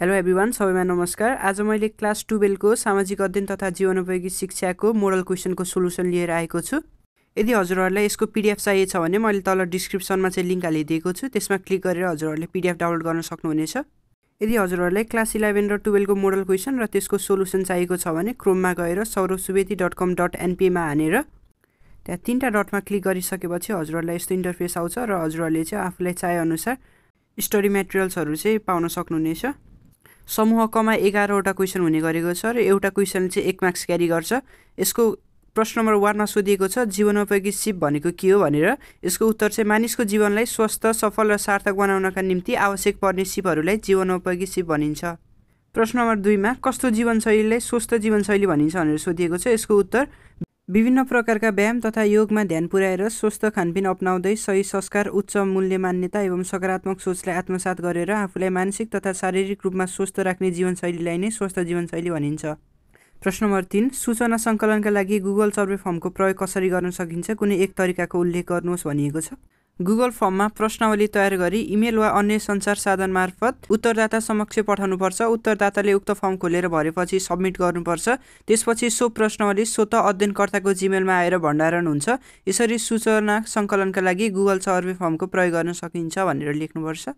hello everyone सबैमा नमस्कार आज मैले क्लास टुवेल्भको सामाजिक अध्ययन तथा जीवनोपयोगी शिक्षाको मोरल क्वेसनको सोल्युसन लिएर आएको छु यदि हजुरहरूलाई यसको पिडिएफ चाहिएको भने मैले तल डिस्क्रिप्सनमा चाहिँ लिङ्क हालिदिएको छु त्यसमा क्लिक गरेर हजुरहरूले पिडिएफ डाउनलोड गर्न सक्नुहुनेछ यदि हजुरहरूलाई क्लास इलेभेन र टुवेल्भको मोडल क्वेसन र त्यसको सोल्युसन चाहिएको छ भने क्रोममा गएर Saurabh Subedi dot com dot एनपिएमा हानेर त्यहाँ तिनवटा डटमा क्लिक गरिसकेपछि हजुरहरूलाई यस्तो इन्टरफेस आउँछ र हजुरहरूले चाहिँ आफूलाई चाहेअनुसार स्टडी मेटेरियल्सहरू चाहिँ पाउन सक्नुहुनेछ समूहकमा एघारवटा क्वेसन हुने गरेको छ र एउटा क्वेसन चाहिँ एक मार्क्स क्यारी गर्छ यसको प्रश्न नम्बर वानमा सोधिएको छ जीवनोपयोगी सिप भनेको के हो भनेर यसको उत्तर चाहिँ मानिसको जीवनलाई स्वस्थ सफल र सार्थक बनाउनका निम्ति आवश्यक पर्ने सिपहरूलाई जीवनोपयोगी सिप भनिन्छ प्रश्न नम्बर दुईमा कस्तो जीवनशैलीलाई स्वस्थ जीवनशैली भनिन्छ भनेर सोधिएको छ यसको उत्तर विभिन्न प्रकारका व्यायाम तथा योगमा ध्यान पुर्याएर स्वस्थ खानपिन अप्नाउँदै सही संस्कार उच्च मूल्य मान्यता एवं सकारात्मक सोचलाई आत्मसात गरेर आफूलाई मानसिक तथा शारीरिक रूपमा स्वस्थ राख्ने जीवनशैलीलाई नै स्वस्थ जीवनशैली भनिन्छ प्रश्न नम्बर तिन सूचना सङ्कलनका लागि गुगल सर्वे फर्मको प्रयोग कसरी गर्न सकिन्छ कुनै एक तरिकाको उल्लेख गर्नुहोस् भनिएको छ गुगल फर्ममा प्रश्नावली तयार गरी इमेल वा अन्य सञ्चार साधन मार्फत उत्तरदाता समक्ष पठाउनुपर्छ उत्तरदाताले उक्त फर्म खोलेर भरेपछि सब्मिट गर्नुपर्छ त्यसपछि सो प्रश्नावली स्वत अध्ययनकर्ताको जिमेलमा आएर भण्डारण हुन्छ यसरी सूचना सङ्कलनका लागि गुगल सर्वे फर्मको प्रयोग गर्न सकिन्छ भनेर लेख्नुपर्छ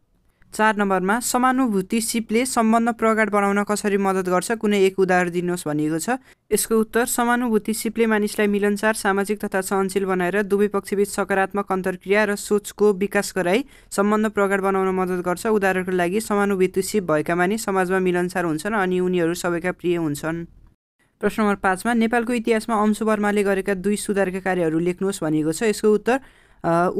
चार नम्बरमा समानुभूति सिपले सम्बन्ध प्रगाड बनाउन कसरी मद्दत गर्छ कुनै एक उदाहरण दिनुहोस् भनिएको छ यसको उत्तर समानुभूति सिपले मानिसलाई मिलनसार सामाजिक तथा सहनशील बनाएर दुवै पक्षबीच सकारात्मक अन्तर्क्रिया र सोचको विकास गराई सम्बन्ध प्रगाड बनाउन मद्दत गर्छ उदाहरणको लागि समानुभूति सिप भएका मानिस समाजमा मिलनसार हुन्छन् अनि उनीहरू सबैका प्रिय हुन्छन् प्रश्न नम्बर पाँचमा नेपालको इतिहासमा अंशु वर्माले गरेका दुई सुधारका कार्यहरू लेख्नुहोस् भनिएको छ यसको उत्तर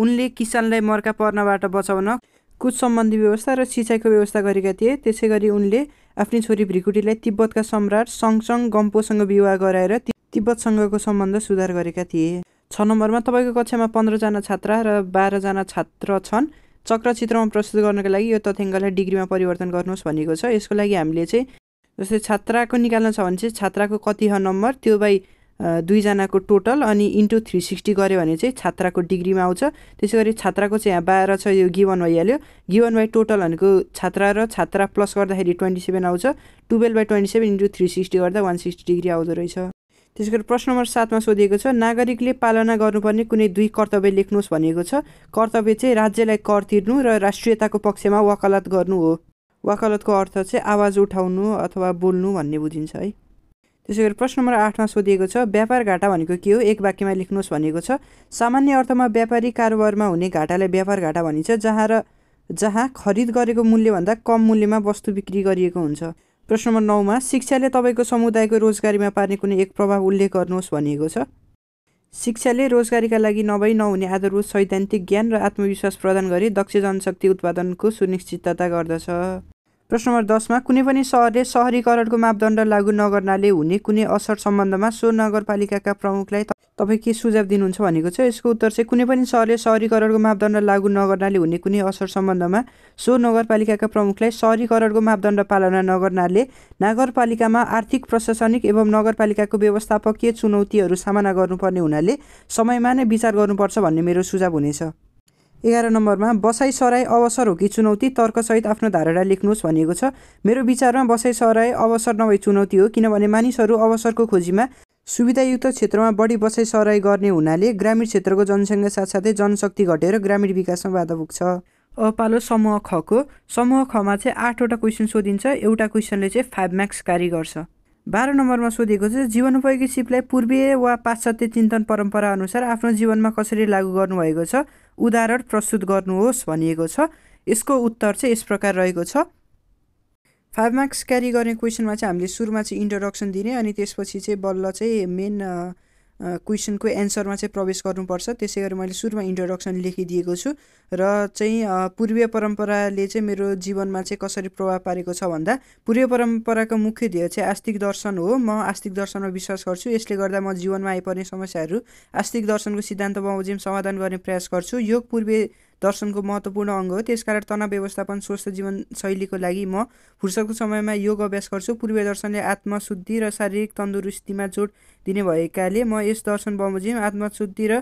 उनले किसानलाई मर्का पर्नबाट बचाउन कुच सम्बन्धी व्यवस्था र सिँचाइको व्यवस्था गरेका थिए त्यसै गरी उनले आफ्नै छोरी भ्रिकुटीलाई तिब्बतका सम्राट सङसङ गम्पोसँग विवाह गराएर तिब्बतसँगको सम्बन्ध सुधार गरेका थिए छ नम्बरमा तपाईँको कक्षामा पन्ध्रजना छात्रा र बाह्रजना छात्र छन् चक्रचित्रमा प्रस्तुत गर्नको लागि यो तथ्याङ्कलाई डिग्रीमा परिवर्तन गर्नुहोस् भनेको छ यसको लागि हामीले चाहिँ जस्तै छात्राको निकाल्न छ भने चाहिँ छात्राको कति हो नम्बर त्यो बाई दुईजनाको टोटल अनि इन्टु थ्री सिक्सटी गऱ्यो भने चाहिँ छात्राको डिग्रीमा आउँछ त्यसै गरी छात्राको चाहिँ यहाँ बाह्र छ यो गिभन भइहाल्यो गिभन बाई टोटल भनेको छात्रा र छात्रा प्लस गर्दाखेरि ट्वेन्टी सेभेन आउँछ twelve by twenty seven into three sixty गर्दा वान सिक्सटी डिग्री आउँदो रहेछ त्यसै गरी प्रश्न नम्बर सातमा सोधिएको छ नागरिकले पालना गर्नुपर्ने कुनै दुई कर्तव्य लेख्नुहोस् भनेको छ कर्तव्य चाहिँ राज्यलाई कर तिर्नु र राष्ट्रियताको पक्षमा वकालत गर्नु हो वकालतको अर्थ चाहिँ आवाज उठाउनु अथवा बोल्नु भन्ने बुझिन्छ है त्यसै गरी प्रश्न नम्बर आठमा सोधिएको छ व्यापार घाटा भनेको के हो एक वाक्यमा लेख्नुहोस् भनेको छ सामान्य अर्थमा व्यापारी कारोबारमा हुने घाटालाई व्यापार घाटा भनिन्छ जहाँ र जहाँ खरिद गरेको मूल्यभन्दा कम मूल्यमा वस्तु बिक्री गरिएको हुन्छ प्रश्न नम्बर नौमा शिक्षाले तपाईँको समुदायको रोजगारीमा पार्ने कुनै एक प्रभाव उल्लेख गर्नुहोस् भनिएको छ शिक्षाले रोजगारीका लागि नभई नहुने आधारभूत सैद्धान्तिक ज्ञान र आत्मविश्वास प्रदान गरी दक्ष जनशक्ति उत्पादनको सुनिश्चितता गर्दछ प्रश्न नम्बर दसमा कुनै पनि सहरले सहरीकरणको मापदण्ड लागू नगर्नाले हुने कुनै असर सम्बन्धमा सो नगरपालिकाका प्रमुखलाई तपाईँ के सुझाव दिनुहुन्छ भनेको छ यसको उत्तर चाहिँ कुनै पनि सहरले सहरीकरणको मापदण्ड लागू नगर्नाले हुने कुनै असर सम्बन्धमा सो नगरपालिकाका प्रमुखलाई सहरीकरणको मापदण्ड पालना नगर्नाले नगरपालिकामा आर्थिक प्रशासनिक एवं नगरपालिकाको व्यवस्थापकीय चुनौतीहरू सामना गर्नुपर्ने हुनाले समयमा नै विचार गर्नुपर्छ भन्ने मेरो सुझाव हुनेछ एघार नम्बरमा सराई अवसर हो कि चुनौती तर्कसहित आफ्नो धारणा लेख्नुहोस् भनिएको छ मेरो विचारमा सराई अवसर नभई चुनौती हो किनभने मानिसहरू अवसरको खोजीमा सुविधायुक्त क्षेत्रमा बढी सराई गर्ने हुनाले ग्रामीण क्षेत्रको जनसङ्ख्या साथसाथै जनशक्ति घटेर ग्रामीण विकासमा बाधा पुग्छ अब पालो समूह खको समूह खमा चाहिँ आठवटा क्वेसन सोधिन्छ एउटा क्वेसनले चाहिँ फाइभ मार्क्स कार्य गर्छ बाह्र नम्बरमा सोधिएको छ जीवनोपयोगी सिपलाई पूर्वीय वा पाश्चात्य चिन्तन अनुसार आफ्नो जीवनमा कसरी लागू गर्नुभएको छ उदाहरण प्रस्तुत गर्नुहोस् भनिएको छ यसको उत्तर चाहिँ यस प्रकार रहेको छ फाइभ मार्क्स क्यारी गर्ने क्वेसनमा चाहिँ हामीले सुरुमा चाहिँ इन्ट्रोडक्सन दिने अनि त्यसपछि चाहिँ बल्ल चाहिँ मेन क्वेसनको एन्सरमा चाहिँ प्रवेश गर्नुपर्छ त्यसै गरी मैले सुरुमा इन्ट्रोडक्सन लेखिदिएको छु र चाहिँ पूर्वीय परम्पराले चाहिँ मेरो जीवनमा चाहिँ कसरी प्रभाव पारेको छ भन्दा पूर्वीय परम्पराको मुख्य ध्येय चाहिँ आस्तिक दर्शन हो म आस्तिक दर्शनमा विश्वास गर्छु यसले गर्दा म जीवनमा आइपर्ने समस्याहरू आस्तिक दर्शनको सिद्धान्त बमोजिम समाधान गर्ने प्रयास गर्छु योग पूर्वीय दर्शनको महत्त्वपूर्ण अङ्ग हो त्यसकारण तनाव व्यवस्थापन स्वस्थ जीवनशैलीको लागि म फुर्सदको समयमा योग अभ्यास गर्छु पूर्वीय दर्शनले आत्मशुद्धि र शारीरिक तन्दुरुस्तीमा जोड दिने भएकाले म यस दर्शन बमोजिम आत्मशुद्धि र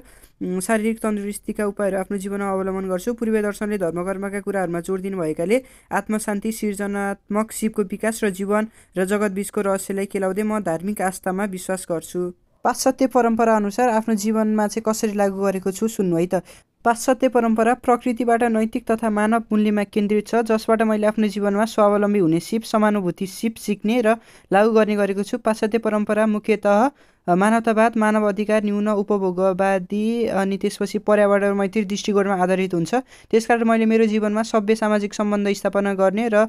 शारीरिक तन्दुरुस्तीका उपायहरू आफ्नो जीवनमा अवलम्बन गर्छु पूर्वीय दर्शनले धर्मकर्मका कुराहरूमा जोड भएकाले आत्मशान्ति सृजनात्मक शिवको विकास र जीवन र जगतबीचको रहस्यलाई केलाउँदै म धार्मिक आस्थामा विश्वास गर्छु पाश्चात्य परम्पराअनुसार आफ्नो जीवनमा चाहिँ कसरी लागू गरेको छु सुन्नु है त पाश्चात्य परम्परा प्रकृतिबाट नैतिक तथा मानव मूल्यमा केन्द्रित छ जसबाट मैले आफ्नो जीवनमा स्वावलम्बी हुने सिप समानुभूति सिप सिक्ने र लागू गर्ने गरेको छु पाश्चात्य परम्परा मुख्यत मानवतावाद मानव अधिकार न्यून उपभोगवादी अनि त्यसपछि पर्यावरण मैत्री दृष्टिकोणमा आधारित हुन्छ त्यसकारण मैले मेरो जीवनमा सभ्य सामाजिक सम्बन्ध स्थापना गर्ने र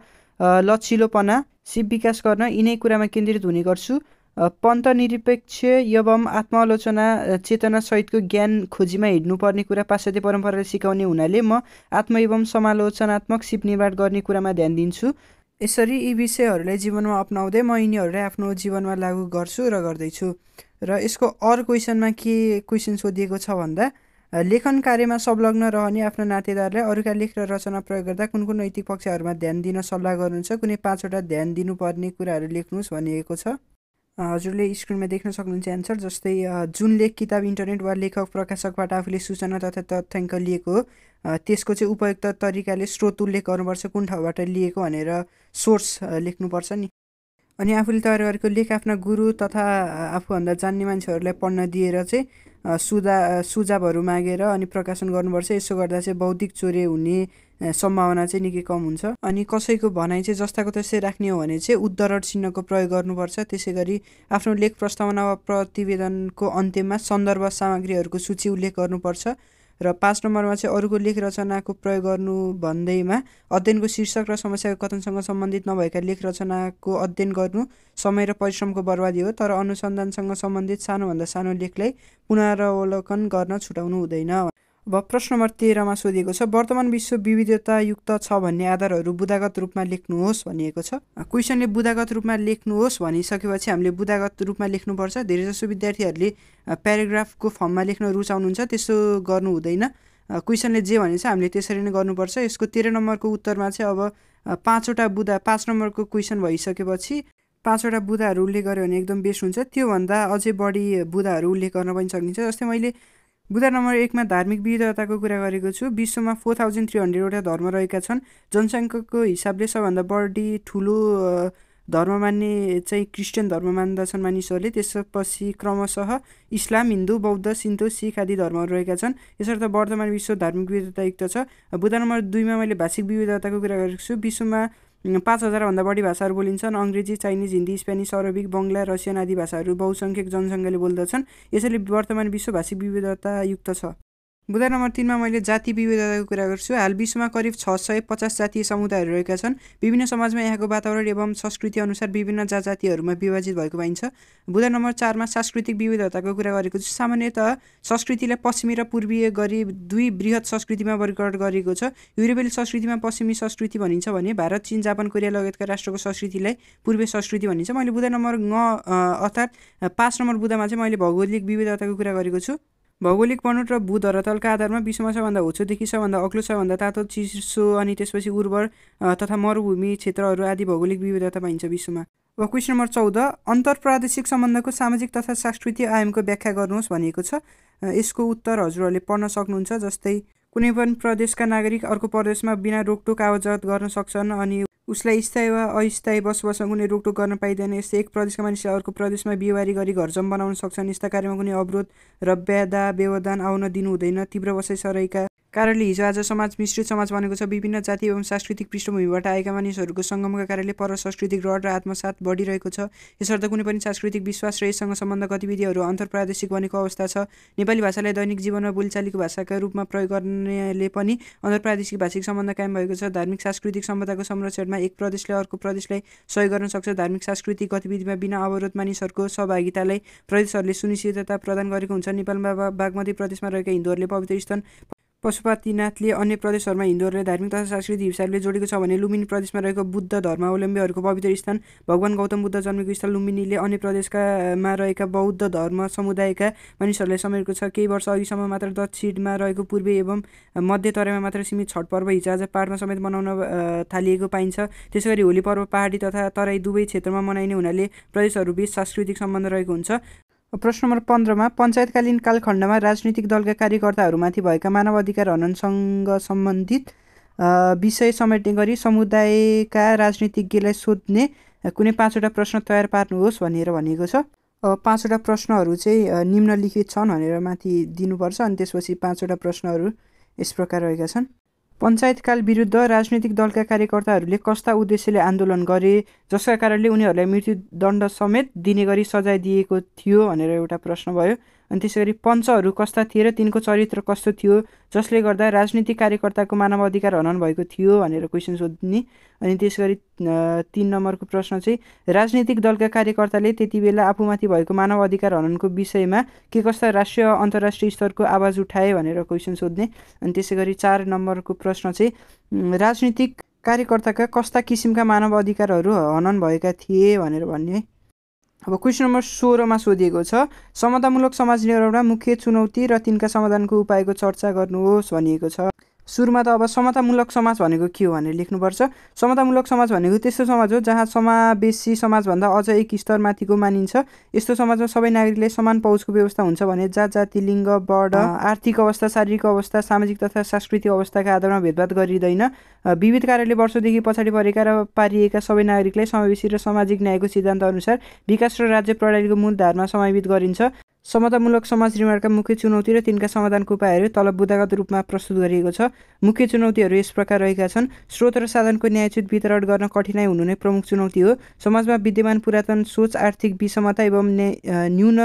लचिलोपना सिप विकास गर्न यिनै कुरामा केन्द्रित हुने गर्छु पन्तनिरपेक्ष एवं आत्मालोचना चेतनासहितको ज्ञान खोजीमा हिँड्नुपर्ने कुरा पाश्चात्य परम्पराले सिकाउने हुनाले म आत्म एवं समालोचनात्मक सिप निर्माण गर्ने कुरामा ध्यान दिन्छु यसरी यी विषयहरूलाई जीवनमा अप्नाउँदै म यिनीहरूलाई आफ्नो जीवनमा लागू गर्छु र गर्दैछु र यसको अरू क्वेसनमा के क्वेसन सोधिएको छ भन्दा लेखन कार्यमा संलग्न रहने आफ्ना नातेदारलाई अरूका लेख र रचना प्रयोग गर्दा कुन कुन नैतिक पक्षहरूमा ध्यान दिन सल्लाह गर्नुहुन्छ कुनै पाँचवटा ध्यान दिनुपर्ने कुराहरू लेख्नुहोस् भनिएको छ हजुरले स्क्रिनमा देख्न सक्नुहुन्छ एन्सर जस्तै जुन लेख किताब इन्टरनेट वा लेखक प्रकाशकबाट आफूले सूचना तथा तथ्याङ्क लिएको त्यसको चाहिँ उपयुक्त तरिकाले स्रोत उल्लेख गर्नुपर्छ कुन ठाउँबाट लिएको भनेर सोर्स लेख्नुपर्छ नि अनि आफूले तयार गरेको लेख आफ्ना गुरु तथा आफूभन्दा जान्ने मान्छेहरूलाई पढ्न दिएर चाहिँ सुझा सुझावहरू मागेर अनि प्रकाशन गर्नुपर्छ यसो गर्दा चाहिँ बौद्धिक चोरी हुने सम्भावना चाहिँ निकै कम हुन्छ अनि कसैको भनाइ चाहिँ जस्ताको त्यस्तै राख्ने हो भने चाहिँ उद्धरण चिन्हको प्रयोग गर्नुपर्छ त्यसै गरी आफ्नो लेख प्रस्तावना वा प्रतिवेदनको अन्त्यमा सन्दर्भ सामग्रीहरूको सूची उल्लेख गर्नुपर्छ र पाँच नम्बरमा चाहिँ अरूको लेख रचनाको प्रयोग गर्नु भन्दैमा अध्ययनको शीर्षक र समस्याको कथनसँग सम्बन्धित नभएका लेख रचनाको अध्ययन गर्नु समय र परिश्रमको बर्बादी हो तर अनुसन्धानसँग सम्बन्धित सानोभन्दा सानो लेखलाई पुनरावलोकन गर्न छुटाउनु हुँदैन अब प्रश्न नम्बर तेह्रमा सोधिएको छ वर्तमान विश्व विविधतायुक्त छ भन्ने आधारहरू बुधागत रूपमा लेख्नुहोस् भनिएको छ क्वेसनले बुधागत रूपमा लेख्नुहोस् भनिसकेपछि हामीले बुधागत रूपमा लेख्नुपर्छ धेरैजसो विद्यार्थीहरूले प्याराग्राफको फर्ममा लेख्न रुचाउनुहुन्छ त्यस्तो गर्नु हुँदैन क्वेसनले जे भनेछ हामीले त्यसरी नै गर्नुपर्छ यसको तेह्र नम्बरको उत्तरमा चाहिँ अब पाँचवटा बुधा पाँच नम्बरको क्वेसन भइसकेपछि पाँचवटा बुदाहरू उल्लेख गऱ्यो भने एकदम बेस्ट हुन्छ त्योभन्दा अझै बढी बुदाहरू उल्लेख गर्न पनि सकिन्छ जस्तै मैले बुधा नम्बर एकमा धार्मिक विविधताको कुरा गरेको छु विश्वमा फोर थाउजन्ड थ्री हन्ड्रेडवटा धर्म रहेका छन् जनसङ्ख्याको हिसाबले सबभन्दा बढी ठुलो धर्म मान्ने चाहिँ क्रिस्चियन धर्म मान्दछन् मानिसहरूले त्यसपछि क्रमशः इस्लाम हिन्दू बौद्ध सिन्धु सिख आदि धर्महरू रहेका छन् यसर्थ वर्तमान विश्व धार्मिक विविधतायुक्त छ बुधा नम्बर दुईमा मैले भाषिक विविधताको कुरा गरेको छु विश्वमा पाँच हजारभन्दा बढी भाषाहरू बोलिन्छन् अङ्ग्रेजी Chinese Hindi Spanish Arabic Bangla Russian आदि भाषाहरू बहुसङ्ख्यक जनसङ्ख्याले बोल्दछन् यसैले वर्तमान विश्वभाषी विविधतायुक्त छ बुधा नम्बर तिनमा मैले जाति विविधताको कुरा गर्छु हाल विश्वमा करिब छ सय पचास जातीय समुदायहरू रहेका छन् विभिन्न समाजमा यहाँको वातावरण एवं संस्कृति अनुसार विभिन्न जात जातिहरूमा विभाजित भएको पाइन्छ बुधा नम्बर चारमा सांस्कृतिक विविधताको कुरा गरेको छु सामान्यत संस्कृतिलाई पश्चिमी र पूर्वीय गरी दुई वृहत संस्कृतिमा वर्गीकरण गरिएको छ युरोपियन संस्कृतिमा पश्चिमी संस्कृति भनिन्छ भने भारत चिन जापान कोरिया लगायतका राष्ट्रको संस्कृतिलाई पूर्वीय संस्कृति भनिन्छ मैले बुधा नम्बर न अर्थात् पाँच नम्बर बुधामा चाहिँ मैले भौगोलिक विविधताको कुरा गरेको छु भौगोलिक बनोट र धरातलका आधारमा विश्वमा सबभन्दा होचोदेखि सबभन्दा अग्लो सबभन्दा तातो चिसो अनि त्यसपछि उर्वर तथा मरुभूमि क्षेत्रहरू आदि भौगोलिक विविधता पाइन्छ विश्वमा अब क्वेसन नम्बर चौध अन्तर प्रादेशिक सम्बन्धको सामाजिक तथा सांस्कृतिक आयामको व्याख्या गर्नुहोस् भनिएको छ यसको उत्तर हजुरहरूले पढ्न सक्नुहुन्छ जस्तै कुनै पनि प्रदेशका नागरिक अर्को प्रदेशमा बिना रोकटोक आवाजत गर्न सक्छन् अनि उसलाई स्थायी वा अस्थायी बसोबास कुनै रोकटोक गर्न पाइँदैन यस्तै एक प्रदेशका मानिसले अर्को प्रदेशमा बिहिबारी गरी घर बनाउन सक्छन् यस्ता कार्यमा कुनै अवरोध र व्यादा व्यवधान आउन दिनु हुँदैन तीव्र बसाइसराइका कारणले हिजो आज समाज मिश्रित समाज बनेको छ विभिन्न जाति एवं सांस्कृतिक पृष्ठभूमिबाट आएका मानिसहरूको सङ्गमका कारणले पर सांस्कृतिक रड र आत्मसात बढिरहेको छ यसर्थ कुनै पनि सांस्कृतिक विश्वास र यससँग सम्बन्ध गतिविधिहरू अन्तर्प्रादेशिक बनेको अवस्था छ नेपाली भाषालाई दैनिक जीवनमा बोलीचालीको भाषाका रूपमा प्रयोग गर्नेले पनि अन्तर्प्रादेशिक भाषिक सम्बन्ध कायम भएको छ धार्मिक सांस्कृतिक सम्पदाको संरक्षणमा एक प्रदेशले अर्को प्रदेशलाई सहयोग गर्न सक्छ धार्मिक सांस्कृतिक गतिविधिमा बिना अवरोध मानिसहरूको सहभागितालाई प्रदेशहरूले सुनिश्चितता प्रदान गरेको हुन्छ नेपालमा बागमती प्रदेशमा रहेका हिन्दूहरूले पवित्र स्थान पशुपतिनाथले अन्य प्रदेशहरूमा हिन्दूहरूलाई धार्मिक तथा सांस्कृतिक हिसाबले जोडेको छ भने लुम्बिनी प्रदेशमा रहेको बुद्ध धर्मावलम्बीहरूको पवित्र स्थान भगवान् गौतम बुद्ध जन्मेको स्थल लुम्बिनीले अन्य प्रदेशकामा रहेका बौद्ध धर्म समुदायका मानिसहरूलाई समेटेको छ केही वर्ष अघिसम्म मात्र दक्षिणमा रहेको पूर्वी एवं मध्य तराईमा मात्र सीमित छठ पर्व हिजोआज पाहाडमा समेत मनाउन थालिएको पाइन्छ त्यसै गरी होली पर्व पहाडी तथा तराई दुवै क्षेत्रमा मनाइने हुनाले प्रदेशहरूबीच सांस्कृतिक सम्बन्ध रहेको हुन्छ प्रश्न नम्बर पन्ध्रमा पञ्चायतकालीन कालखण्डमा राजनीतिक दलका कार्यकर्ताहरूमाथि भएका मानव अधिकार हननसँग सम्बन्धित विषय समेट्ने गरी समुदायका राजनीतिज्ञलाई सोध्ने कुनै पाँचवटा प्रश्न तयार पार्नुहोस् भनेर भनेको छ पाँचवटा प्रश्नहरू चाहिँ निम्नलिखित छन् भनेर माथि दिनुपर्छ अनि त्यसपछि पाँचवटा प्रश्नहरू यस प्रकार रहेका छन् पञ्चायतकाल विरुद्ध राजनैतिक दलका कार्यकर्ताहरूले कस्ता उद्देश्यले आन्दोलन गरे जसका कारणले उनीहरूलाई मृत्युदण्ड समेत दिने गरी सजाय दिएको थियो भनेर एउटा प्रश्न भयो अनि त्यसै गरी पञ्चहरू कस्ता थिए र तिनको चरित्र कस्तो थियो जसले गर्दा राजनीतिक कार्यकर्ताको मानव अधिकार हनन भएको थियो भनेर क्वेसन सोध्ने अनि त्यस गरी तिन नम्बरको प्रश्न चाहिँ राजनीतिक दलका कार्यकर्ताले त्यति बेला आफूमाथि भएको मानव अधिकार हननको विषयमा के कस्ता राष्ट्रिय अन्तर्राष्ट्रिय स्तरको आवाज उठाए भनेर क्वेसन सोध्ने अनि त्यसै गरी चार नम्बरको प्रश्न चाहिँ राजनीतिक कार्यकर्ताका कस्ता किसिमका मानव अधिकारहरू हनन भएका थिए भनेर भन्ने है अब क्वेसन नम्बर सोह्रमा सोधिएको छ समतामूलक समाज निर्माणमा मुख्य चुनौती र तिनका समाधानको उपायको चर्चा गर्नुहोस् भनिएको छ सुरुमा त अब समतामूलक समाज भनेको के हो भनेर लेख्नुपर्छ समतामूलक समाज भनेको त्यस्तो समाज हो जहाँ समावेशी समाजभन्दा अझ एक स्तरमाथिको मानिन्छ यस्तो समाजमा सबै नागरिकले समान पहुँचको व्यवस्था हुन्छ भने जात जाति लिङ्ग वर्ण आर्थिक अवस्था शारीरिक अवस्था सामाजिक तथा सांस्कृतिक अवस्थाका आधारमा भेदभाद गरिँदैन विविध कारणले वर्षदेखि पछाडि परेका र पारिएका सबै नागरिकलाई समावेशी र सामाजिक न्यायको सिद्धान्तअनुसार विकास र राज्य प्रणालीको मूलधारमा समावित गरिन्छ समतामूलक समाज निर्माणका मुख्य चुनौती र तिनका समाधानको उपायहरू तल बुदागत रूपमा प्रस्तुत गरिएको छ मुख्य चुनौतीहरू यस प्रकार रहेका छन् स्रोत र साधनको न्यायचित वितरण गर्न कठिनाइ हुनु नै प्रमुख चुनौती हो समाजमा विद्यमान पुरातन सोच आर्थिक विषमता एवं न्यून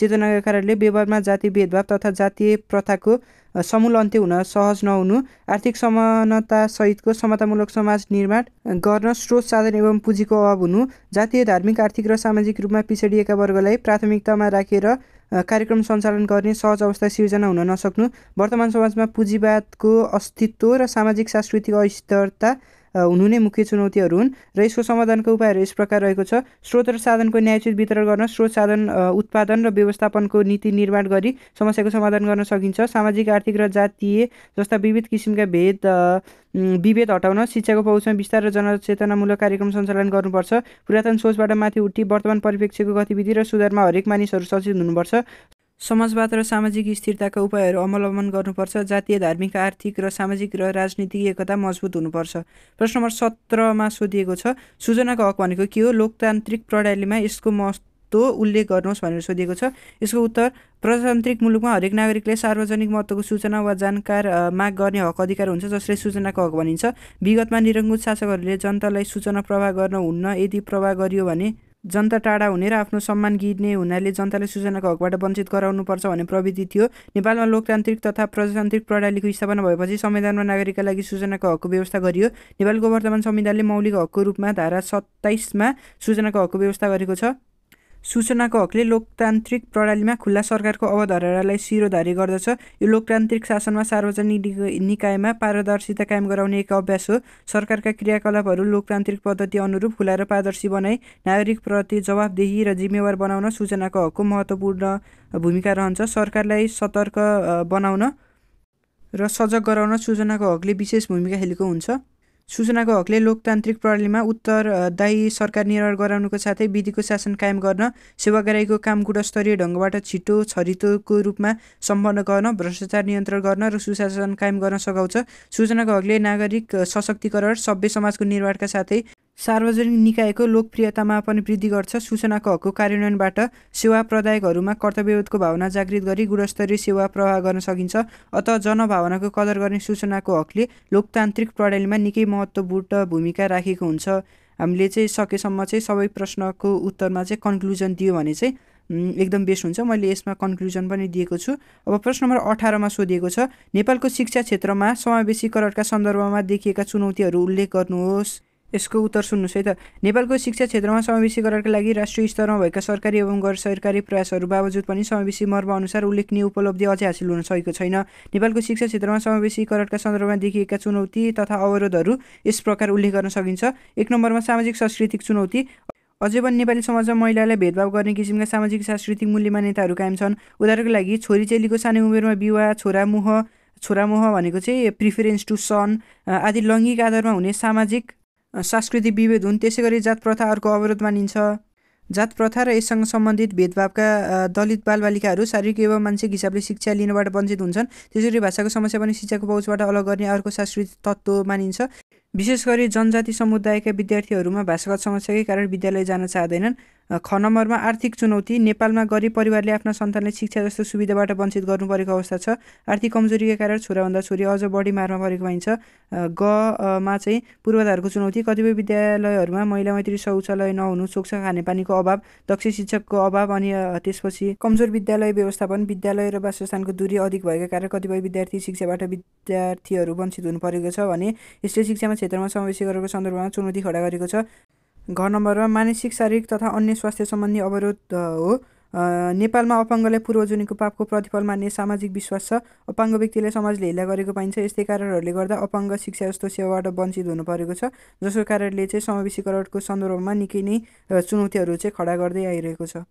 चेतनाका कारणले व्यवहारमा जाति भेदभाव तथा जातीय प्रथाको समूल अन्त्य हुन सहज नहुनु आर्थिक समानता सहितको समतामूलक समाज निर्माण गर्न स्रोत साधन एवं पुँजीको अभाव हुनु जातीय धार्मिक आर्थिक र सामाजिक रूपमा पिछडिएका वर्गलाई प्राथमिकतामा राखेर कार्यक्रम सञ्चालन गर्ने सहज अवस्था सिर्जना हुन नसक्नु वर्तमान समाजमा पुँजीवादको अस्तित्व र सामाजिक सांस्कृतिक अस्थिरता हुनुहुने मुख्य चुनौतीहरू हुन् र यसको समाधानको उपायहरू यस प्रकार रहेको छ स्रोत र साधनको न्यायचित वितरण गर्न स्रोत साधन उत्पादन र व्यवस्थापनको नीति निर्माण गरी समस्याको समाधान गर्न सकिन्छ सामाजिक आर्थिक र जातीय जस्ता विविध किसिमका भेद विभेद हटाउन शिक्षाको पहुँचमा विस्तार र जनचेतनामूलक कार्यक्रम सञ्चालन गर्नुपर्छ पुरातन सोचबाट माथि उठी वर्तमान परिप्रेक्ष्यको गतिविधि र सुधारमा हरेक मानिसहरू सचेत हुनुपर्छ समाजवाद र सामाजिक स्थिरताका उपायहरू अवलम्बन गर्नुपर्छ जातीय धार्मिक आर्थिक र सामाजिक र राजनीतिक एकता मजबुत हुनुपर्छ प्रश्न नम्बर सत्रमा सोधिएको छ सूचनाको हक भनेको के हो लोकतान्त्रिक प्रणालीमा यसको महत्त्व उल्लेख गर्नुहोस् भनेर सोधिएको छ यसको उत्तर प्रजातान्त्रिक मुलुकमा हरेक नागरिकले सार्वजनिक महत्त्वको सूचना वा जानकार माग गर्ने हक अधिकार हुन्छ जसले सूचनाको हक भनिन्छ विगतमा निरङ्कुश शासकहरूले जनतालाई सूचना प्रवाह गर्न हुन्न यदि प्रवाह गरियो भने जनता टाढा हुने र आफ्नो सम्मान गिर्ने हुनाले जनतालाई सूचनाको हकबाट वञ्चित गराउनुपर्छ भन्ने प्रविधि थियो नेपालमा लोकतान्त्रिक तथा प्रजातान्त्रिक प्रणालीको स्थापना भएपछि संविधानमा नागरिकका लागि सूचनाको हकको व्यवस्था गरियो नेपालको वर्तमान संविधानले मौलिक हकको रूपमा धारा सत्ताइसमा सूचनाको हकको व्यवस्था गरेको छ सूचनाको हकले लोकतान्त्रिक प्रणालीमा खुल्ला सरकारको अवधारणालाई सिरोधारी गर्दछ यो लोकतान्त्रिक शासनमा सार्वजनिक निकायमा पारदर्शिता कायम गराउने एक अभ्यास हो सरकारका क्रियाकलापहरू लोकतान्त्रिक पद्धति अनुरूप खुला र पारदर्शी बनाई नागरिकप्रति जवाबदेही र जिम्मेवार बनाउन सूचनाको हकको महत्त्वपूर्ण भूमिका रहन्छ सरकारलाई सतर्क बनाउन र सजग गराउन सूचनाको हकले विशेष भूमिका खेलेको हुन्छ सूचनाको हकले लोकतान्त्रिक प्रणालीमा उत्तरदायी सरकार निर्माण गराउनुको साथै विधिको शासन कायम गर्न सेवाग्राहीको काम गुणस्तरीय ढङ्गबाट छिटो छरितोको रूपमा सम्पन्न गर्न भ्रष्टाचार नियन्त्रण गर्न र सुशासन कायम गर्न सघाउँछ सूचनाको हकले नागरिक सशक्तिकरण सभ्य समाजको निर्माणका साथै सार्वजनिक निकायको लोकप्रियतामा पनि वृद्धि गर्छ सूचनाको हकको कार्यान्वयनबाट सेवा प्रदायकहरूमा कर्तव्यबोधको भावना जागृत गरी गुणस्तरीय सेवा प्रवाह गर्न सकिन्छ अत जनभावनाको कदर गर्ने सूचनाको हकले लोकतान्त्रिक प्रणालीमा निकै महत्त्वपूर्ण भूमिका राखेको हुन्छ हामीले चाहिँ सकेसम्म चाहिँ सबै प्रश्नको उत्तरमा चाहिँ कन्क्लुजन दियो भने चाहिँ एकदम बेस्ट हुन्छ मैले यसमा कन्क्लुजन पनि दिएको छु अब प्रश्न नम्बर अठारमा सोधिएको छ नेपालको शिक्षा क्षेत्रमा समावेशीकरणका सन्दर्भमा देखिएका चुनौतीहरू उल्लेख गर्नुहोस् यसको उत्तर सुन्नुहोस् है त नेपालको शिक्षा क्षेत्रमा समावेशीकरणका लागि राष्ट्रिय स्तरमा भएका सरकारी एवं गैर सरकारी प्रयासहरू बावजुद पनि समावेशी मर्मअनुसार उल्लेखनीय उपलब्धि अझै हासिल हुन सकेको छैन नेपालको शिक्षा क्षेत्रमा समावेशीकरणका सन्दर्भमा देखिएका चुनौती तथा अवरोधहरू यस प्रकार उल्लेख गर्न सकिन्छ एक नम्बरमा सामाजिक सांस्कृतिक चुनौती अझै पनि नेपाली समाजमा महिलालाई भेदभाव गर्ने किसिमका सामाजिक सांस्कृतिक मूल्य मान्यताहरू कायम छन् उदाहरणको लागि छोरी चेलीको सानो उमेरमा विवाह छोरा मुह छोरा मोह भनेको चाहिँ प्रिफरेन्स टु सन आदि लैङ्गिक आधारमा हुने सामाजिक सांस्कृतिक विभेद हुन् त्यसै गरी जात अर्को अवरोध मानिन्छ जात प्रथा र यससँग सम्बन्धित भेदभावका दलित बालबालिकाहरू शारीरिक एवं मानसिक हिसाबले शिक्षा लिनबाट वञ्चित हुन्छन् त्यसरी भाषाको समस्या पनि शिक्षाको पहुँचबाट अलग गर्ने अर्को सांस्कृतिक तत्त्व मानिन्छ विशेष गरी जनजाति समुदायका विद्यार्थीहरूमा भाषागत समस्याकै कारण विद्यालय जान चाहँदैनन् ख नम्बरमा आर्थिक चुनौती नेपालमा गरिब परिवारले आफ्ना सन्तानलाई शिक्षा जस्तो सुविधाबाट वञ्चित गर्नुपरेको अवस्था छ आर्थिक कमजोरीका कारण छोराभन्दा छोरी अझ बढी मारमा परेको पाइन्छ गमा चाहिँ पूर्वाधारको चुनौती कतिपय विद्यालयहरूमा महिला मैत्री शौचालय नहुनु चोक्सा खानेपानीको अभाव दक्ष शिक्षकको अभाव अनि त्यसपछि कमजोर विद्यालय व्यवस्थापन विद्यालय र वासस्थानको दूरी अधिक भएका कारण कतिपय विद्यार्थी शिक्षाबाट विद्यार्थीहरू वञ्चित हुनु परेको छ भने यसले शिक्षामा क्षेत्रमा समावेशी गरेको सन्दर्भमा चुनौती खडा गरेको छ घर नम्बरमा मानसिक शारीरिक तथा अन्य स्वास्थ्य सम्बन्धी अवरोध हो नेपालमा अपाङ्गलाई पूर्वजुनीको पापको प्रतिफल मान्ने सामाजिक विश्वास छ अपाङ्ग व्यक्तिलाई समाजले हेला गरेको पाइन्छ यस्तै कारणहरूले गर्दा अपाङ्ग शिक्षा जस्तो सेवाबाट वञ्चित हुनु परेको छ जसको कारणले चाहिँ समावेशीकरणको सन्दर्भमा निकै नै चुनौतीहरू चाहिँ खडा गर्दै आइरहेको छ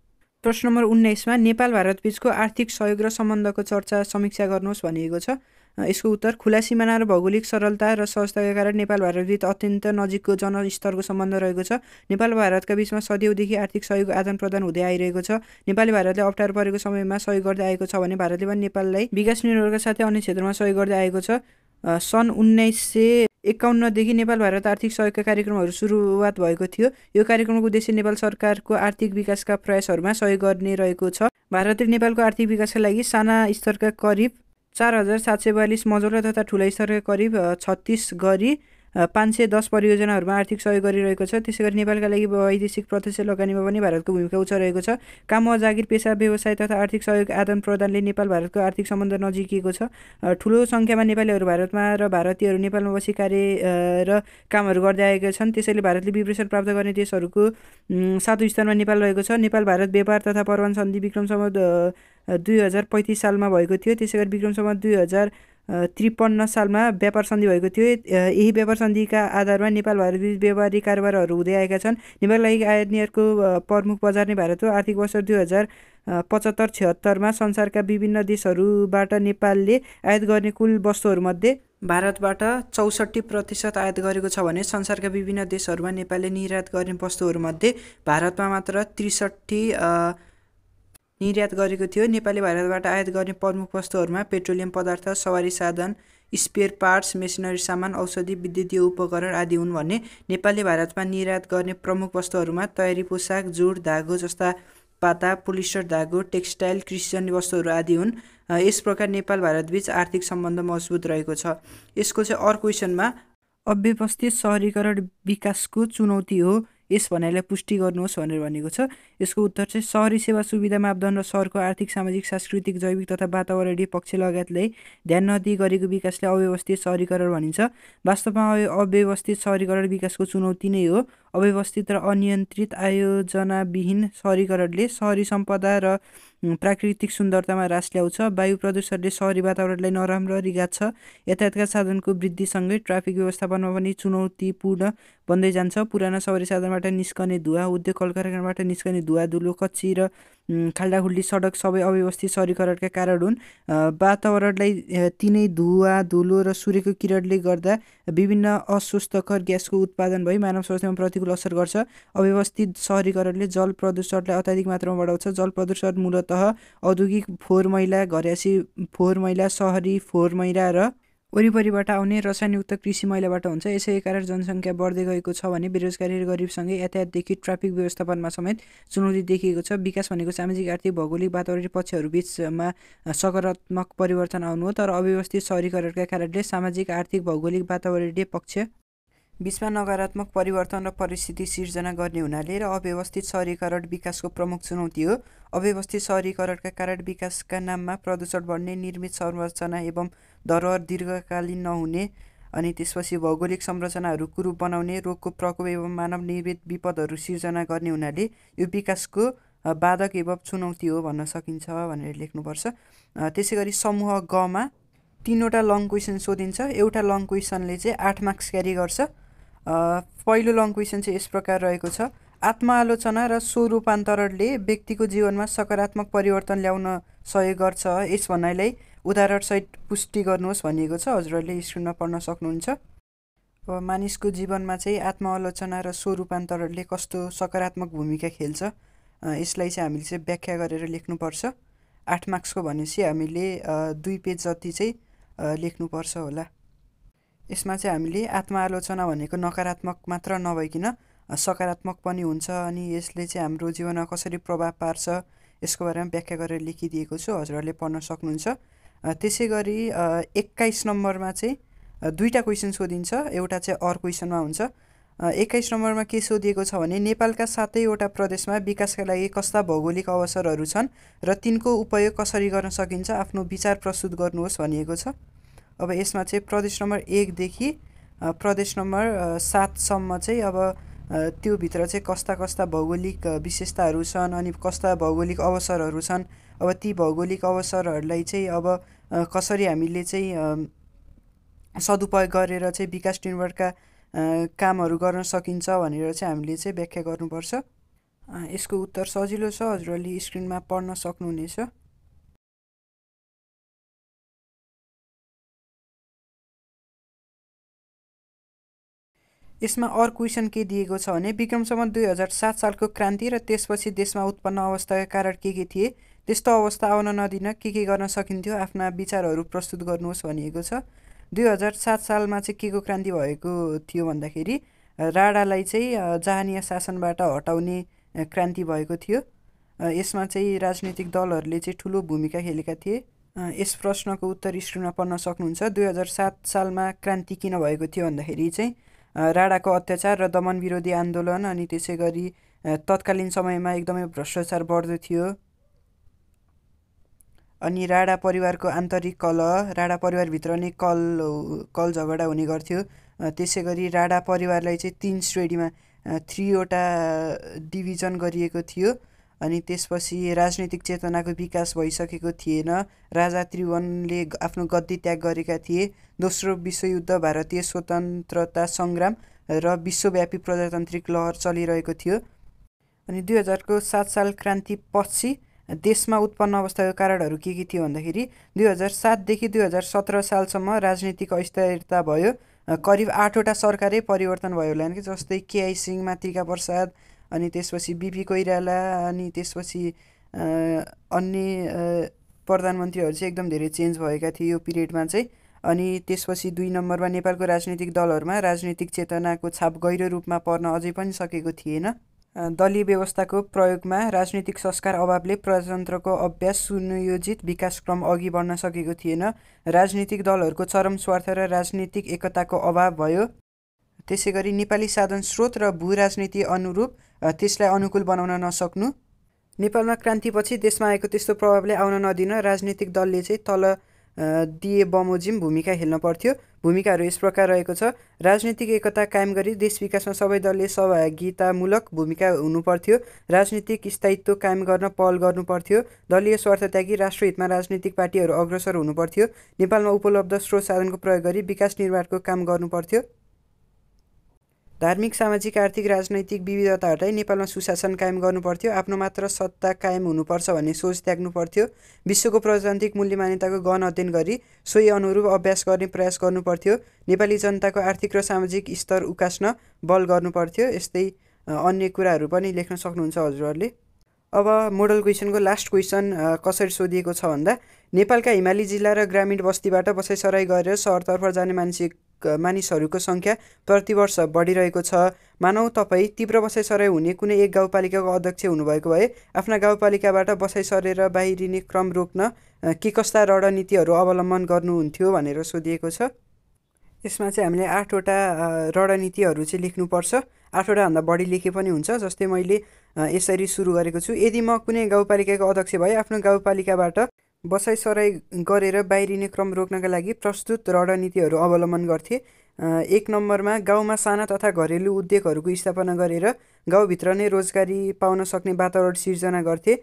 प्रश्न नम्बर उन्नाइसमा नेपाल भारत आर्थिक सहयोग र सम्बन्धको चर्चा समीक्षा गर्नुहोस् भनिएको छ यसको उत्तर खुला सिमाना र भौगोलिक सरलता र सहजताका कारण नेपाल भारतबीच अत्यन्त नजिकको जनस्तरको सम्बन्ध रहेको छ नेपाल भारतका बिचमा सदियौदेखि आर्थिक सहयोग आदान प्रदान हुँदै आइरहेको छ नेपाली भारतले अप्ठ्यारो परेको समयमा सहयोग गर्दै आएको छ भने भारतले पनि नेपाललाई विकास निर्माणका साथै अन्य क्षेत्रमा सहयोग गर्दै आएको छ सन् उन्नाइस सय एकाउन्नदेखि नेपाल भारत आर्थिक सहयोगका कार्यक्रमहरू सुरुवात भएको थियो यो कार्यक्रमको उद्देश्य नेपाल सरकारको आर्थिक विकासका प्रयासहरूमा सहयोग गर्ने रहेको छ भारतले नेपालको आर्थिक विकासका लागि साना स्तरका करिब चार हजार सात सय बयालिस मजौला तथा ठुलाइसरका करिब छत्तिस गरी पाँच सय दस परियोजनाहरूमा आर्थिक सहयोग गरिरहेको छ त्यसै गरी नेपालका लागि वैदेशिक प्रत्यक्ष लगानीमा पनि भारतको भूमिका उच्च रहेको छ काममा जागिर पेसा व्यवसाय तथा आर्थिक सहयोग आदान प्रदानले नेपाल भारतको आर्थिक सम्बन्ध नजिकिएको छ ठुलो सङ्ख्यामा नेपालीहरू भारतमा र भारतीयहरू नेपालमा बसी कार्य र कामहरू गर्दै आएका छन् त्यसैले भारतले विप्रेषण प्राप्त गर्ने देशहरूको सातौँ स्थानमा नेपाल रहेको छ नेपाल भारत व्यापार तथा परवान सन्धि विक्रमसम्म दुई हजार पैँतिस सालमा भएको थियो त्यसै गरी विक्रमसम्म दुई हजार त्रिपन्न सालमा व्यापार सन्धि भएको थियो यही व्यापार सन्धिका आधारमा नेपाल भारतबीच व्यापारी कारोबारहरू हुँदै आएका छन् नेपाल लागि आयात प्रमुख बजार नै भारत हो आर्थिक वर्ष दुई हजार पचहत्तर छिहत्तरमा संसारका विभिन्न देशहरूबाट नेपालले आयात गर्ने कुल वस्तुहरूमध्ये भारतबाट चौसठी प्रतिशत आयात गरेको छ भने संसारका विभिन्न देशहरूमा नेपालले निर्यात गर्ने वस्तुहरूमध्ये भारतमा मात्र त्रिसठी निर्यात गरेको थियो नेपाली भारतबाट आयात गर्ने प्रमुख वस्तुहरूमा पेट्रोलियम पदार्थ सवारी साधन स्पेयर पार्ट्स मेसिनरी सामान औषधि विद्युतीय उपकरण आदि हुन् भने नेपाली भारतमा निर्यात गर्ने प्रमुख वस्तुहरूमा तयारी पोसाक जुड धागो जस्ता पाता पोलिस्टर धागो टेक्सटाइल क्रिस्चियन वस्तुहरू आदि हुन् यस प्रकार नेपाल भारतबीच आर्थिक सम्बन्ध मजबुत रहेको छ यसको चाहिँ अर्को क्वेसनमा अव्यवस्थित सहरीकरण विकासको चुनौती हो यस भनाइलाई पुष्टि गर्नुहोस् भनेर भनेको छ यसको उत्तर चाहिँ सहरी सेवा सुविधा मापदण्ड र सहरको आर्थिक सामाजिक सांस्कृतिक जैविक तथा वातावरणीय पक्ष लगायतलाई ध्यान नदिई गरेको विकासले अव्यवस्थित सहरीकरण भनिन्छ वास्तवमा अव्यवस्थित सहरीकरण विकासको चुनौती नै हो अव्यवस्थित र अनियन्त्रित आयोजनाविहीन सहरीकरणले सहरी सम्पदा र प्राकृतिक सुन्दरतामा रास ल्याउँछ वायु प्रदूषणले सहरी वातावरणलाई नराम्रो रिगाछ यातायातका साधनको वृद्धिसँगै ट्राफिक व्यवस्थापनमा पनि चुनौतीपूर्ण बन्दै जान्छ पुराना सवारी साधनबाट निस्कने धुवा उद्योग कल कारखानाबाट निस्कने धुवा धुलो कच्ची र खाल्डाखुल्डी सडक सबै अव्यवस्थित सहरीकरणका कारण हुन् वातावरणलाई तिनै धुवा धुलो र सूर्यको किरणले गर्दा विभिन्न अस्वस्थकर ग्यासको उत्पादन भई मानव स्वास्थ्यमा प्रतिकूल असर गर्छ अव्यवस्थित सहरीकरणले जल प्रदूषणलाई अत्याधिक मात्रामा बढाउँछ जल प्रदूषण मूलत औद्योगिक फोहोर मैला घरेसी फोहोर मैला सहरी फोहोर मैला र वरिपरिबाट आउने रसायनयुक्त कृषि मैलाबाट हुन्छ यसै कारण जनसङ्ख्या बढ्दै गएको छ भने बेरोजगारी र गरिबसँगै यातायातदेखि ट्राफिक व्यवस्थापनमा समेत चुनौती देखिएको छ विकास भनेको सामाजिक आर्थिक भौगोलिक वातावरणीय पक्षहरूबीचमा सकारात्मक परिवर्तन आउनु हो तर अव्यवस्थित सहरीकरणका कारणले सामाजिक आर्थिक भौगोलिक वातावरणीय पक्ष बिचमा नकारात्मक परिवर्तन र परिस्थिति सिर्जना गर्ने हुनाले र अव्यवस्थित सहरीकरण विकासको प्रमुख चुनौती हो अव्यवस्थित सहरीकरणका कारण विकासका नाममा प्रदूषण बढ्ने निर्मित संरचना एवं धरोहर दीर्घकालीन नहुने अनि त्यसपछि भौगोलिक संरचनाहरू कुरूप बनाउने रोगको प्रकोप एवं मानव निर्मित विपदहरू सिर्जना गर्ने हुनाले यो विकासको बाधक एवं चुनौती हो भन्न सकिन्छ भनेर लेख्नुपर्छ त्यसै गरी समूह गमा तिनवटा लङ क्वेसन सोधिन्छ एउटा लङ क्वेसनले चाहिँ आठ मार्क्स क्यारी गर्छ पहिलो लङ क्वेसन चाहिँ यस प्रकार रहेको छ आत्मआलोचना र स्वरूपान्तरणले व्यक्तिको जीवनमा सकारात्मक परिवर्तन ल्याउन सहयोग गर्छ यस भन्नाइलाई उदाहरणसहित पुष्टि गर्नुहोस् भनिएको छ हजुरहरूले स्क्रिनमा पढ्न सक्नुहुन्छ अब मानिसको जीवनमा चाहिँ आलोचना र स्वरूपान्तरणले कस्तो सकारात्मक भूमिका खेल्छ यसलाई चाहिँ हामीले चाहिँ व्याख्या गरेर लेख्नुपर्छ आठ मार्क्सको भनेपछि हामीले दुई पेज जति चाहिँ लेख्नुपर्छ होला यसमा चाहिँ हामीले आलोचना भनेको नकारात्मक मात्र नभइकन सकारात्मक पनि हुन्छ अनि यसले चाहिँ हाम्रो जीवनमा कसरी प्रभाव पार्छ यसको बारेमा व्याख्या गरेर लेखिदिएको छु हजुरहरूले पढ्न सक्नुहुन्छ त्यसै गरी एक्काइस नम्बरमा चाहिँ दुईवटा क्वेसन सोधिन्छ एउटा चाहिँ अर क्वेसनमा हुन्छ एक्काइस नम्बरमा के सोधिएको छ भने नेपालका सातैवटा प्रदेशमा विकासका लागि कस्ता भौगोलिक अवसरहरू छन् र तिनको उपयोग कसरी गर्न सकिन्छ आफ्नो विचार प्रस्तुत गर्नुहोस् भनिएको छ अब यसमा चाहिँ प्रदेश नम्बर एकदेखि प्रदेश नम्बर सातसम्म चाहिँ अब त्योभित्र चाहिँ कस्ता कस्ता भौगोलिक विशेषताहरू छन् अनि कस्ता भौगोलिक अवसरहरू छन् अब ती भौगोलिक अवसरहरूलाई चाहिँ अब कसरी हामीले चाहिँ सदुपयोग गरेर चाहिँ विकास निर्माणका कामहरू गर्न सकिन्छ भनेर चाहिँ हामीले चाहिँ व्याख्या गर्नुपर्छ यसको उत्तर सजिलो छ हजुरहरूले स्क्रिनमा पढ्न सक्नुहुनेछ यसमा अर्को क्वेसन के दिएको छ भने विक्रमसम्म दुई हजार सात सालको क्रान्ति र त्यसपछि देशमा उत्पन्न अवस्थाका कारण के के थिए त्यस्तो अवस्था आउन नदिन के के गर्न सकिन्थ्यो आफ्ना विचारहरू प्रस्तुत गर्नुहोस् भनिएको छ दुई हजार सात सालमा चाहिँ के को क्रान्ति भएको थियो भन्दाखेरि राणालाई चाहिँ जहानीय शासनबाट हटाउने क्रान्ति भएको थियो यसमा चाहिँ राजनीतिक दलहरूले चाहिँ ठुलो भूमिका खेलेका थिए यस प्रश्नको उत्तर स्क्रिनमा पढ्न सक्नुहुन्छ दुई हजार सात सालमा क्रान्ति किन भएको थियो भन्दाखेरि चाहिँ राणाको अत्याचार र दमन विरोधी आन्दोलन अनि त्यसै गरी तत्कालीन समयमा एकदमै भ्रष्टाचार बढ्दो थियो अनि राणा परिवारको आन्तरिक कल राणा परिवारभित्र नै कल कल झगडा हुने गर्थ्यो त्यसै गरी राणा परिवारलाई चाहिँ तिन श्रेणीमा थ्रीवटा डिभिजन गरिएको थियो अनि त्यसपछि राजनैतिक चेतनाको विकास भइसकेको थिएन राजा त्रिभुवनले आफ्नो गद्दी त्याग गरेका थिए दोस्रो विश्वयुद्ध भारतीय स्वतन्त्रता सङ्ग्राम र विश्वव्यापी प्रजातान्त्रिक लहर चलिरहेको थियो अनि दुई हजारको सात साल क्रान्तिपछि पछि देशमा उत्पन्न अवस्थाको कारणहरू के के थियो भन्दाखेरि दुई हजार सातदेखि दुई हजार सत्र सालसम्म राजनीतिक अस्थिरता भयो करिब आठवटा सरकारै परिवर्तन भयो होला कि जस्तै केआई सिंह मातृका प्रसाद अनि त्यसपछि बिपी कोइराला अनि त्यसपछि अन्य प्रधानमन्त्रीहरू चाहिँ एकदम धेरै चेन्ज भएका थिए यो पिरियडमा चाहिँ अनि त्यसपछि दुई नम्बरमा नेपालको राजनीतिक दलहरूमा राजनीतिक चेतनाको छाप गहिरो रूपमा पर्न अझै पनि सकेको थिएन दलीय व्यवस्थाको प्रयोगमा राजनीतिक संस्कार अभावले प्रजातन्त्रको अभ्यास सुनियोजित विकासक्रम अघि बढ्न सकेको थिएन राजनीतिक दलहरूको चरम स्वार्थ र राजनीतिक एकताको अभाव भयो त्यसै गरी नेपाली साधन स्रोत र भू राजनीति अनुरूप त्यसलाई अनुकूल बनाउन नसक्नु नेपालमा क्रान्तिपछि देशमा आएको त्यस्तो प्रभावले आउन नदिन राजनीतिक दलले चाहिँ तल दिए बमोजिम भूमिका खेल्न पर्थ्यो भूमिकाहरू यस प्रकार रहेको छ राजनीतिक एकता कायम गरी देश विकासमा सबै दलले सहभागितामूलक भूमिका हुनुपर्थ्यो राजनीतिक स्थायित्व कायम गर्न पहल गर्नुपर्थ्यो दलीय स्वार्थ त्यागी राष्ट्रहितमा राजनीतिक पार्टीहरू अग्रसर हुनुपर्थ्यो नेपालमा उपलब्ध स्रोत साधनको प्रयोग गरी विकास निर्माणको काम गर्नुपर्थ्यो धार्मिक सामाजिक आर्थिक राजनैतिक विविधता हटाई नेपालमा सुशासन कायम गर्नुपर्थ्यो आफ्नो मात्र सत्ता कायम हुनुपर्छ भन्ने सोच त्याग्नु पर्थ्यो विश्वको प्रजातान्त्रिक मूल्य मान्यताको गहन अध्ययन गरी सोही अनुरूप अभ्यास गर्ने प्रयास गर्नुपर्थ्यो नेपाली जनताको आर्थिक र सामाजिक स्तर उकास्न बल गर्नुपर्थ्यो यस्तै अन्य कुराहरू पनि लेख्न सक्नुहुन्छ हजुरहरूले अब मोडल क्वेसनको लास्ट क्वेसन कसरी सोधिएको छ भन्दा नेपालका हिमाली जिल्ला र ग्रामीण बस्तीबाट बसाइसराई गरेर सहरतर्फ जाने मान्छे मानिसहरूको सङ्ख्या प्रतिवर्ष बढिरहेको छ मानौ तपाईँ तीव्र बसाइ सराइ हुने कुनै एक गाउँपालिकाको अध्यक्ष हुनुभएको भए आफ्ना गाउँपालिकाबाट बसाइ सरेर बाहिरिने क्रम रोक्न के कस्ता रणनीतिहरू अवलम्बन गर्नुहुन्थ्यो भनेर सोधिएको छ यसमा चाहिँ हामीले आठवटा रणनीतिहरू चाहिँ लेख्नुपर्छ आठवटाभन्दा बढी लेखे पनि हुन्छ जस्तै मैले यसरी सुरु गरेको छु यदि म कुनै गाउँपालिकाको अध्यक्ष भए आफ्नो गाउँपालिकाबाट बसाइसराई गरेर बाहिरिने क्रम रोक्नका लागि प्रस्तुत रणनीतिहरू अवलम्बन गर्थे एक नम्बरमा गाउँमा साना तथा घरेलु उद्योगहरूको स्थापना गरेर गाउँभित्र नै रोजगारी पाउन सक्ने वातावरण सिर्जना गर्थे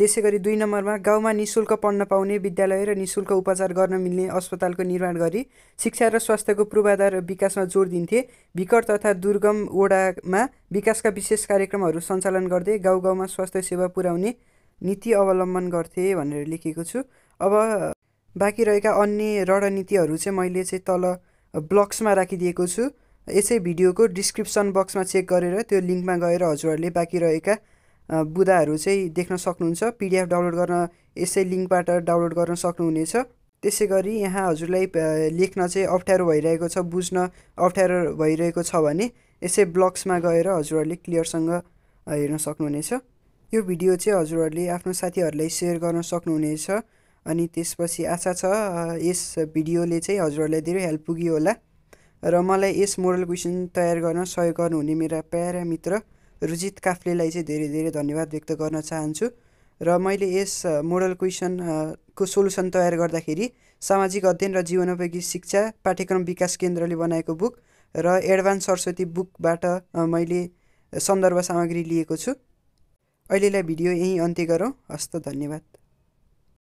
त्यसै गरी दुई नम्बरमा गाउँमा निशुल्क पढ्न पाउने विद्यालय र निशुल्क उपचार गर्न मिल्ने अस्पतालको निर्माण गरी शिक्षा र स्वास्थ्यको पूर्वाधार विकासमा जोड दिन्थे विकट तथा दुर्गम ओडामा विकासका विशेष कार्यक्रमहरू सञ्चालन गर्दै गाउँ गाउँमा स्वास्थ्य सेवा पुर्याउने नीति अवलम्बन गर्थे भनेर लेखेको छु अब बाँकी रहेका अन्य रणनीतिहरू चाहिँ मैले चाहिँ तल ब्लग्समा राखिदिएको छु यसै भिडियोको डिस्क्रिप्सन बक्समा चेक गरेर त्यो लिङ्कमा गएर हजुरहरूले बाँकी रहेका बुदाहरू चाहिँ देख्न सक्नुहुन्छ पिडिएफ डाउनलोड गर्न यसै लिङ्कबाट डाउनलोड गर्न सक्नुहुनेछ त्यसै गरी यहाँ हजुरलाई लेख्न चाहिँ अप्ठ्यारो भइरहेको छ बुझ्न अप्ठ्यारो भइरहेको छ भने यसै ब्लग्समा गएर हजुरहरूले क्लियरसँग हेर्न सक्नुहुनेछ यो भिडियो चाहिँ हजुरहरूले आफ्नो साथीहरूलाई सेयर गर्न सक्नुहुनेछ अनि त्यसपछि आशा छ यस भिडियोले चाहिँ हजुरहरूलाई धेरै हेल्प पुग्यो होला र मलाई यस मोरल क्वेसन तयार गर्न सहयोग गर्नुहुने मेरा प्यारा मित्र रुजित काफ्लेलाई चाहिँ धेरै धेरै धन्यवाद व्यक्त गर्न चाहन्छु र मैले यस मोरल क्वेसनको सोलुसन तयार गर्दाखेरि सामाजिक अध्ययन र जीवनोपयोगी शिक्षा पाठ्यक्रम विकास केन्द्रले बनाएको बुक र एडभान्स सरस्वती बुकबाट मैले सन्दर्भ सामग्री लिएको छु अहिलेलाई भिडियो यहीँ अन्त्य गरौँ हस्त धन्यवाद